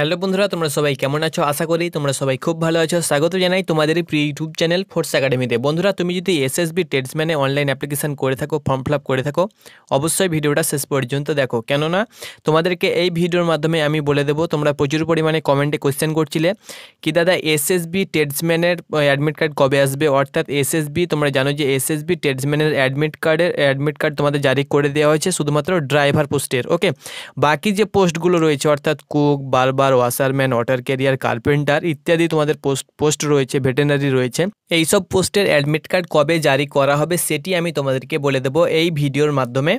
hello বন্ধুরা তোমরা সবাই কেমন আছো আশা করি তোমরা সবাই খুব ভালো আছো স্বাগত জানাই তোমাদের প্রিয় ইউটিউব চ্যানেল ফোর্স একাডেমিতে বন্ধুরা তুমি যদি এসএসবি টেটসম্যানে অনলাইন অ্যাপ্লিকেশান করে থাকো ফর্ম ফিল করে থাকো অবশ্যই ভিডিওটা শেষ পর্যন্ত দেখো কেননা তোমাদেরকে এই ভিডিওর মাধ্যমে আমি বলে দেবো তোমরা প্রচুর পরিমাণে কমেন্টে কোয়েশ্চেন করছিলে কি দাদা এসএসবি টেডসম্যানের অ্যাডমিট কার্ড কবে আসবে অর্থাৎ এসএসবি তোমরা জানো যে এসএসবি টেটসম্যানের অ্যাডমিট কার্ডের অ্যাডমিট কার্ড তোমাদের জারি করে দেওয়া হয়েছে শুধুমাত্র ড্রাইভার পোস্টের ওকে বাকি যে পোস্টগুলো রয়েছে অর্থাৎ cook barber plumber washerman water carrier carpenter ইত্যাদি তোমাদের পোস্ট পোস্ট রয়েছে ভেটেনারি রয়েছে এই সব পোস্টের অ্যাডমিট কার্ড কবে জারি করা হবে সেটি আমি তোমাদেরকে বলে দেবো এই ভিডিওর মাধ্যমে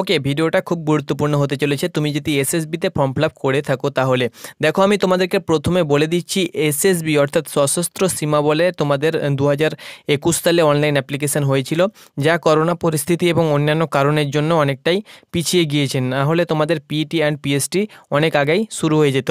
ওকে ভিডিওটা খুব গুরুত্বপূর্ণ হতে চলেছে তুমি যদি এসএসবিতে ফর্ম ফিল করে থাকো তাহলে দেখো আমি তোমাদেরকে প্রথমে বলে দিচ্ছি এসএসবি অর্থাৎ সশস্ত্র সীমা বলে তোমাদের দু হাজার সালে অনলাইন অ্যাপ্লিকেশান হয়েছিল যা করোনা পরিস্থিতি এবং অন্যান্য কারণের জন্য অনেকটাই পিছিয়ে গিয়েছেন না হলে তোমাদের পিটি অ্যান্ড পিএসটি অনেক আগেই শুরু হয়ে যেত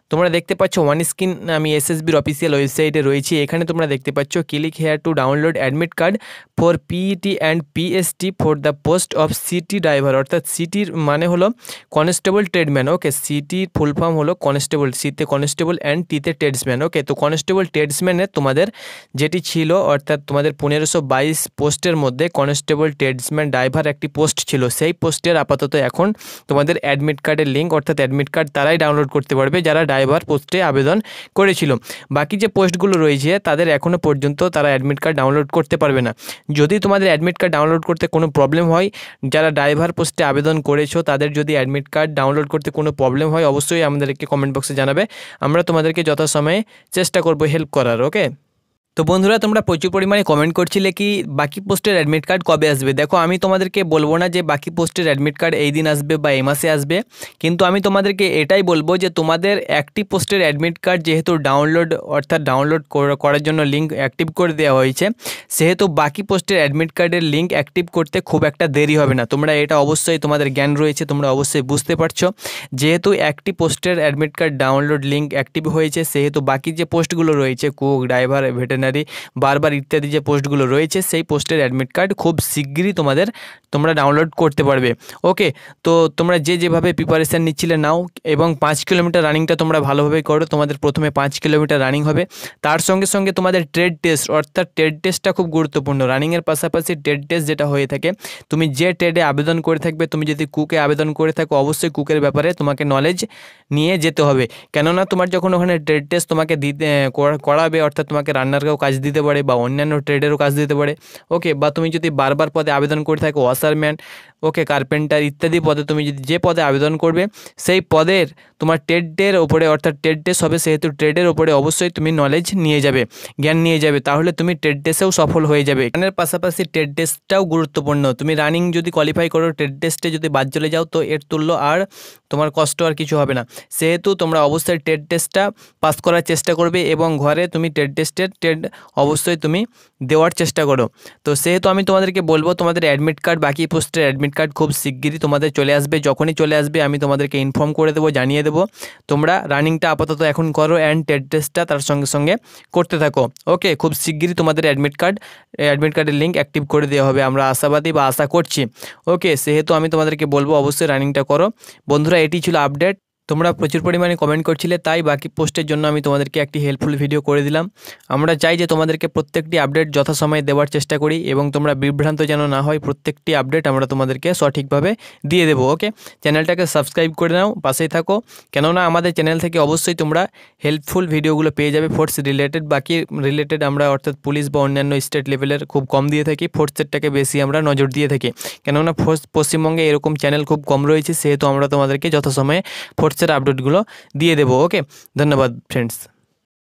তোমরা দেখতে পাচ্ছ ওয়ান স্ক্রিন আমি এসএসবির অফিসিয়াল ওয়েবসাইটে রয়েছি এখানে তোমরা দেখতে পাচ্ছ click here to download admit card for PET and PST for the post of CT driver অর্থাৎ সিটির মানে হলো কনস্টেবল ট্রেডম্যান ওকে সিটির ফুল ফর্ম হলো কনস্টেবল সিতে কনস্টেবল অ্যান্ড টিতে ট্রেডসম্যান ওকে তো কনস্টেবল ট্রেডসম্যানে তোমাদের যেটি ছিল অর্থাৎ তোমাদের পনেরোশো বাইশ পোস্টের মধ্যে কনস্টেবল ট্রেডসম্যান ড্রাইভার একটি পোস্ট ছিল সেই পোস্টের আপাতত এখন তোমাদের অ্যাডমিট কার্ডের লিঙ্ক অর্থাৎ অ্যাডমিট কার্ড তারাই ডাউনলোড করতে পারবে যারা ড্রাইভার পোস্টে আবেদন করেছিল বাকি যে পোস্টগুলো রয়েছে তাদের এখনও পর্যন্ত তারা অ্যাডমিট কার্ড ডাউনলোড করতে পারবে না যদি তোমাদের অ্যাডমিট কার্ড ডাউনলোড করতে কোনো প্রবলেম হয় যারা ড্রাইভার পোস্টে আবেদন করেছো তাদের যদি অ্যাডমিট কার্ড ডাউনলোড করতে কোনো প্রবলেম হয় অবশ্যই আমাদেরকে কমেন্ট বক্সে জানাবে আমরা তোমাদেরকে যথাসময়ে চেষ্টা করব হেল্প করার ওকে তো বন্ধুরা তোমরা প্রচুর পরিমাণে কমেন্ট করছিলে কি বাকি পোস্টের অ্যাডমিট কার্ড কবে আসবে দেখো আমি তোমাদেরকে বলবো না যে বাকি পোস্টের অ্যাডমিট কার্ড এই দিন আসবে বা এই মাসে আসবে কিন্তু আমি তোমাদেরকে এটাই বলবো যে তোমাদের একটি পোস্টের অ্যাডমিট কার্ড যেহেতু ডাউনলোড অর্থাৎ ডাউনলোড করার জন্য লিঙ্ক অ্যাক্টিভ করে দেওয়া হয়েছে সেহেতু বাকি পোস্টের অ্যাডমিট কার্ডের লিঙ্ক অ্যাক্টিভ করতে খুব একটা দেরি হবে না তোমরা এটা অবশ্যই তোমাদের জ্ঞান রয়েছে তোমরা অবশ্যই বুঝতে পারছো যেহেতু একটি পোস্টের admit card download link active হয়েছে সেহেতু বাকি যে পোস্টগুলো রয়েছে কুক ড্রাইভার ভেটেন ভেটেরিনারি বারবার ইত্যাদি যে পোস্টগুলো রয়েছে সেই পোস্টের অ্যাডমিট কার্ড খুব শিগগিরই তোমাদের তোমরা ডাউনলোড করতে পারবে ওকে তো তোমরা যে যেভাবে প্রিপারেশান নিচ্ছিলে নাও এবং পাঁচ কিলোমিটার রানিংটা তোমরা ভালোভাবে করো তোমাদের প্রথমে পাঁচ কিলোমিটার রানিং হবে তার সঙ্গে সঙ্গে তোমাদের ট্রেড টেস্ট অর্থাৎ ট্রেড টেস্টটা খুব গুরুত্বপূর্ণ রানিংয়ের পাশাপাশি ট্রেড টেস্ট যেটা হয়ে থাকে তুমি যে ট্রেডে আবেদন করে থাকবে তুমি যদি কুকে আবেদন করে থাকো অবশ্যই কুকের ব্যাপারে তোমাকে নলেজ নিয়ে যেতে হবে কেননা তোমার যখন ওখানে ট্রেড টেস্ট তোমাকে দিতে করাবে অর্থাৎ তোমাকে রান্নার থেকেও কাজ দিতে পারে বা অন্যান্য ট্রেডেরও কাজ দিতে পারে ওকে বা তুমি যদি বারবার পদে আবেদন করে থাকো ওয়াশারম্যান ওকে কার্পেন্টার ইত্যাদি পদে তুমি যদি যে পদে আবেদন করবে সেই পদের তোমার টেডের ওপরে অর্থাৎ টেড ডেস হবে সেহেতু ট্রেডের ওপরে অবশ্যই তুমি নলেজ নিয়ে যাবে জ্ঞান নিয়ে যাবে তাহলে তুমি টেড ডেসেও সফল হয়ে যাবে জ্ঞানের পাশাপাশি টেড ডেসটাও গুরুত্বপূর্ণ তুমি রানিং যদি কোয়ালিফাই করো টেড ডেস্টে যদি বাদ চলে যাও তো এর তুল্য আর তোমার কষ্ট আর কিছু হবে না সেহেতু তোমরা অবশ্যই টেড ডেস্টটা পাস করার চেষ্টা করবে এবং ঘরে তুমি টেড টেস্টের টেড কার্ড অবশ্যই তুমি দেওয়ার চেষ্টা করো তো সেহেতু আমি তোমাদেরকে বলবো তোমাদের অ্যাডমিট কার্ড বাকি পোস্টের অ্যাডমিট কার্ড খুব শিগগিরই তোমাদের চলে আসবে যখনই চলে আসবে আমি তোমাদেরকে ইনফর্ম করে দেবো জানিয়ে দেবো তোমরা রানিংটা আপাতত এখন করো অ্যান্ড টেড টেস্টটা তার সঙ্গে সঙ্গে করতে থাকো ওকে খুব শিগগিরই তোমাদের অ্যাডমিট কার্ড অ্যাডমিট কার্ডের লিঙ্ক অ্যাক্টিভ করে দেওয়া হবে আমরা আশাবাদী বা আশা করছি ওকে সেহেতু আমি তোমাদেরকে বলবো অবশ্যই রানিংটা করো বন্ধুরা এটি ছিল আপডেট তোমরা প্রচুর পরিমাণে কমেন্ট করছিলে তাই বাকি পোস্টের জন্য আমি তোমাদেরকে একটি হেল্পফুল ভিডিও করে দিলাম আমরা চাই যে তোমাদেরকে প্রত্যেকটি আপডেট যথাসময়ে দেওয়ার চেষ্টা করি এবং তোমরা বিভ্রান্ত যেন না হয় প্রত্যেকটি আপডেট আমরা তোমাদেরকে সঠিকভাবে দিয়ে দেবো ওকে চ্যানেলটাকে সাবস্ক্রাইব করে নাও পাশেই থাকো কেননা আমাদের চ্যানেল থেকে অবশ্যই তোমরা হেল্পফুল ভিডিওগুলো পেয়ে যাবে ফোর্স রিলেটেড বাকি রিলেটেড আমরা অর্থাৎ পুলিশ বা অন্যান্য স্টেট লেভেলের খুব কম দিয়ে থাকি ফোর্সেরটাকে বেশি আমরা নজর দিয়ে থাকি কেননা ফোর্স পশ্চিমবঙ্গে এরকম চ্যানেল খুব কম রয়েছে সেহেতু আমরা তোমাদেরকে যথাসময়ে ফোর্স সার আপডেট গুলো দিয়ে দেব ওকে ধন্যবাদ फ्रेंड्स